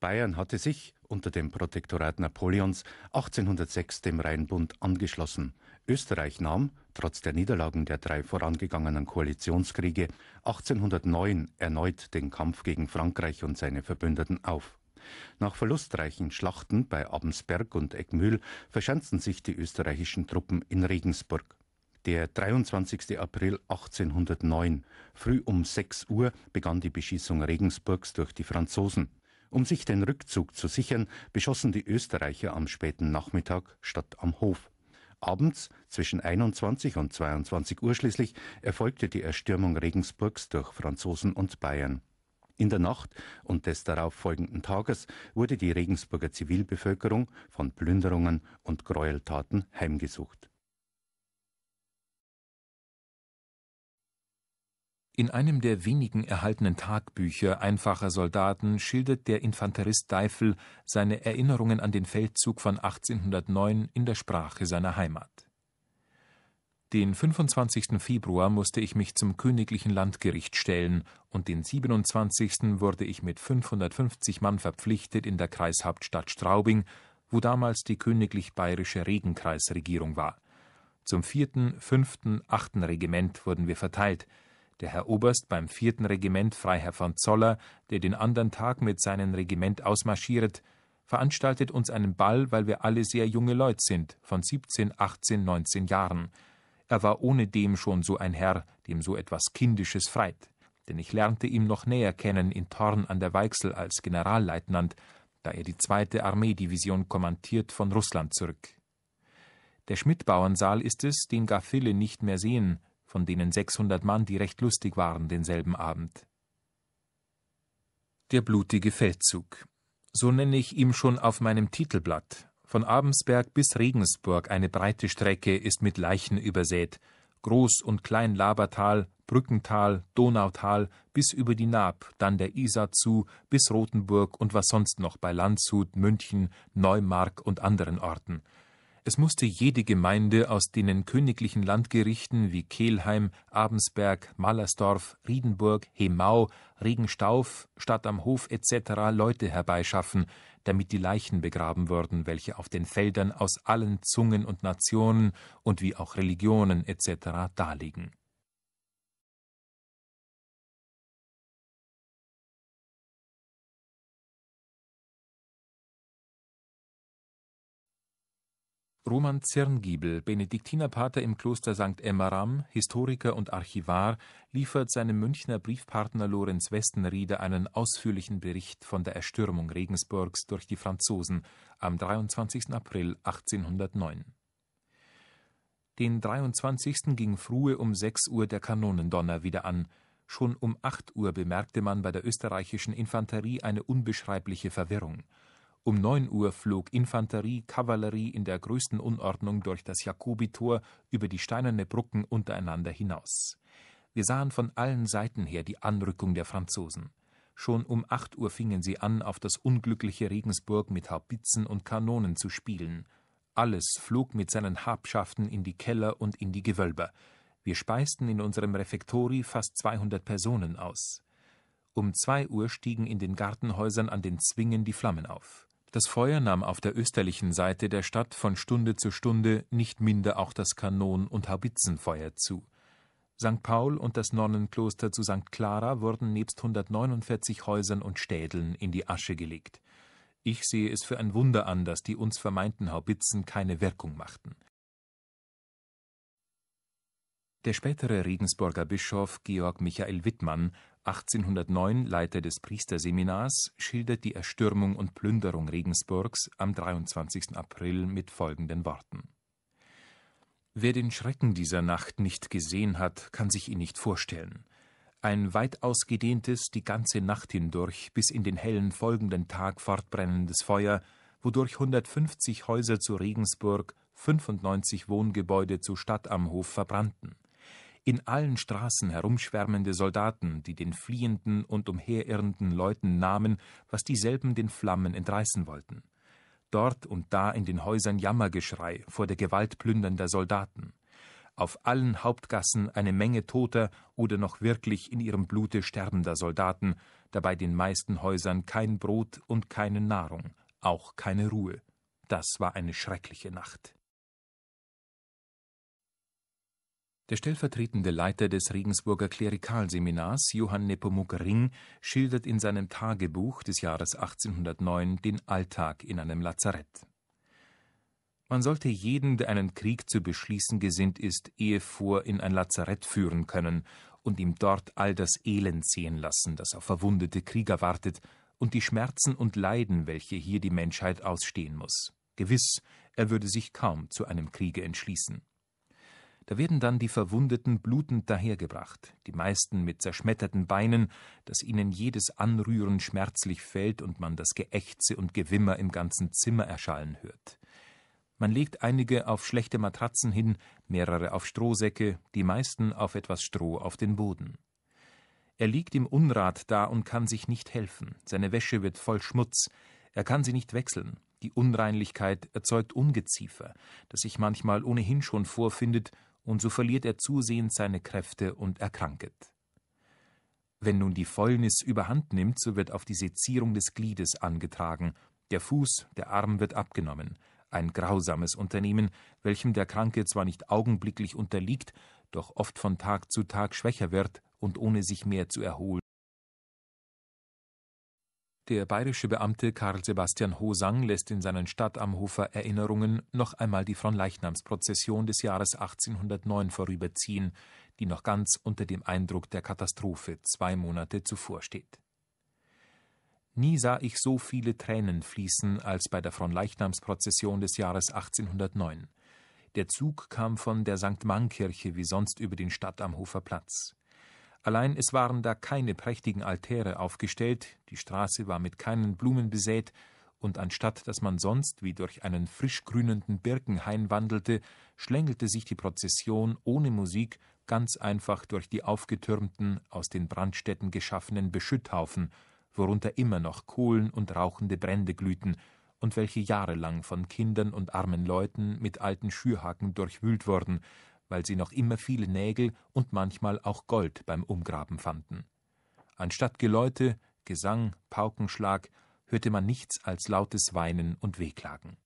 Bayern hatte sich unter dem Protektorat Napoleons 1806 dem Rheinbund angeschlossen. Österreich nahm, trotz der Niederlagen der drei vorangegangenen Koalitionskriege, 1809 erneut den Kampf gegen Frankreich und seine Verbündeten auf. Nach verlustreichen Schlachten bei Abensberg und Eckmühl verschanzten sich die österreichischen Truppen in Regensburg. Der 23. April 1809, früh um 6 Uhr, begann die Beschießung Regensburgs durch die Franzosen. Um sich den Rückzug zu sichern, beschossen die Österreicher am späten Nachmittag statt am Hof. Abends zwischen 21 und 22 Uhr schließlich erfolgte die Erstürmung Regensburgs durch Franzosen und Bayern. In der Nacht und des darauf folgenden Tages wurde die Regensburger Zivilbevölkerung von Plünderungen und Gräueltaten heimgesucht. In einem der wenigen erhaltenen Tagbücher einfacher Soldaten schildert der Infanterist Deifel seine Erinnerungen an den Feldzug von 1809 in der Sprache seiner Heimat. Den 25. Februar musste ich mich zum königlichen Landgericht stellen und den 27. wurde ich mit 550 Mann verpflichtet in der Kreishauptstadt Straubing, wo damals die königlich-bayerische Regenkreisregierung war. Zum 4., 5., 8. Regiment wurden wir verteilt – der Herr Oberst beim vierten Regiment Freiherr von Zoller, der den andern Tag mit seinem Regiment ausmarschiert, veranstaltet uns einen Ball, weil wir alle sehr junge Leute sind, von 17, 18, 19 Jahren. Er war ohnedem schon so ein Herr, dem so etwas Kindisches freit. Denn ich lernte ihn noch näher kennen in Thorn an der Weichsel als Generalleutnant, da er die zweite Armeedivision kommandiert von Russland zurück. Der Schmidtbauernsaal ist es, den gar viele nicht mehr sehen, von denen 600 Mann, die recht lustig waren, denselben Abend. Der blutige Feldzug. So nenne ich ihm schon auf meinem Titelblatt. Von Abensberg bis Regensburg eine breite Strecke ist mit Leichen übersät. Groß- und Klein-Labertal, Brückental, Donautal bis über die Naab, dann der Isar zu, bis Rothenburg und was sonst noch bei Landshut, München, Neumark und anderen Orten. Es musste jede Gemeinde aus den königlichen Landgerichten wie Kelheim, Abensberg, Mallersdorf, Riedenburg, Hemau, Regenstauf, Stadt am Hof etc. Leute herbeischaffen, damit die Leichen begraben würden, welche auf den Feldern aus allen Zungen und Nationen und wie auch Religionen etc. daliegen Roman Zirngiebel, Benediktinerpater im Kloster St. Emmeram, Historiker und Archivar, liefert seinem Münchner Briefpartner Lorenz Westenrieder einen ausführlichen Bericht von der Erstürmung Regensburgs durch die Franzosen am 23. April 1809. Den 23. ging frühe um 6 Uhr der Kanonendonner wieder an. Schon um 8 Uhr bemerkte man bei der österreichischen Infanterie eine unbeschreibliche Verwirrung – um 9 Uhr flog Infanterie, Kavallerie in der größten Unordnung durch das Jakobitor über die steinerne Brücken untereinander hinaus. Wir sahen von allen Seiten her die Anrückung der Franzosen. Schon um 8 Uhr fingen sie an, auf das unglückliche Regensburg mit Haubitzen und Kanonen zu spielen. Alles flog mit seinen Habschaften in die Keller und in die Gewölbe. Wir speisten in unserem Refektori fast 200 Personen aus. Um 2 Uhr stiegen in den Gartenhäusern an den Zwingen die Flammen auf. Das Feuer nahm auf der österlichen Seite der Stadt von Stunde zu Stunde nicht minder auch das Kanon- und Haubitzenfeuer zu. St. Paul und das Nonnenkloster zu St. Clara wurden nebst 149 Häusern und Städeln in die Asche gelegt. Ich sehe es für ein Wunder an, dass die uns vermeinten Haubitzen keine Wirkung machten. Der spätere Regensburger Bischof Georg Michael Wittmann 1809 Leiter des Priesterseminars, schildert die Erstürmung und Plünderung Regensburgs am 23. April mit folgenden Worten: Wer den Schrecken dieser Nacht nicht gesehen hat, kann sich ihn nicht vorstellen. Ein weit ausgedehntes, die ganze Nacht hindurch bis in den hellen folgenden Tag fortbrennendes Feuer, wodurch 150 Häuser zu Regensburg, 95 Wohngebäude zu Stadt am Hof verbrannten in allen Straßen herumschwärmende Soldaten, die den fliehenden und umherirrenden Leuten nahmen, was dieselben den Flammen entreißen wollten. Dort und da in den Häusern Jammergeschrei vor der Gewalt plündernder Soldaten. Auf allen Hauptgassen eine Menge toter oder noch wirklich in ihrem Blute sterbender Soldaten, dabei den meisten Häusern kein Brot und keine Nahrung, auch keine Ruhe. Das war eine schreckliche Nacht. Der stellvertretende Leiter des Regensburger Klerikalseminars, Johann Nepomuk Ring, schildert in seinem Tagebuch des Jahres 1809 den Alltag in einem Lazarett. Man sollte jeden, der einen Krieg zu beschließen gesinnt ist, ehevor in ein Lazarett führen können und ihm dort all das Elend sehen lassen, das auf verwundete Krieger wartet, und die Schmerzen und Leiden, welche hier die Menschheit ausstehen muss. Gewiss, er würde sich kaum zu einem Kriege entschließen. Da werden dann die Verwundeten blutend dahergebracht, die meisten mit zerschmetterten Beinen, dass ihnen jedes Anrühren schmerzlich fällt und man das Geächze und Gewimmer im ganzen Zimmer erschallen hört. Man legt einige auf schlechte Matratzen hin, mehrere auf Strohsäcke, die meisten auf etwas Stroh auf den Boden. Er liegt im Unrat da und kann sich nicht helfen, seine Wäsche wird voll Schmutz, er kann sie nicht wechseln, die Unreinlichkeit erzeugt Ungeziefer, das sich manchmal ohnehin schon vorfindet und so verliert er zusehends seine Kräfte und erkranket. Wenn nun die Fäulnis überhand nimmt, so wird auf die Sezierung des Gliedes angetragen, der Fuß, der Arm wird abgenommen, ein grausames Unternehmen, welchem der Kranke zwar nicht augenblicklich unterliegt, doch oft von Tag zu Tag schwächer wird und ohne sich mehr zu erholen der bayerische Beamte Karl Sebastian Hosang lässt in seinen Stadtamhofer Erinnerungen noch einmal die Fronleichnamsprozession des Jahres 1809 vorüberziehen, die noch ganz unter dem Eindruck der Katastrophe zwei Monate zuvor steht. Nie sah ich so viele Tränen fließen als bei der Fronleichnamsprozession des Jahres 1809. Der Zug kam von der St. Mann-Kirche wie sonst über den Stadtamhofer Platz. Allein es waren da keine prächtigen Altäre aufgestellt, die Straße war mit keinen Blumen besät, und anstatt dass man sonst wie durch einen frisch grünenden Birkenhain wandelte, schlängelte sich die Prozession ohne Musik ganz einfach durch die aufgetürmten, aus den Brandstätten geschaffenen Beschütthaufen, worunter immer noch Kohlen und rauchende Brände glühten und welche jahrelang von Kindern und armen Leuten mit alten Schürhaken durchwühlt wurden, weil sie noch immer viele Nägel und manchmal auch Gold beim Umgraben fanden. Anstatt Geläute, Gesang, Paukenschlag hörte man nichts als lautes Weinen und Wehklagen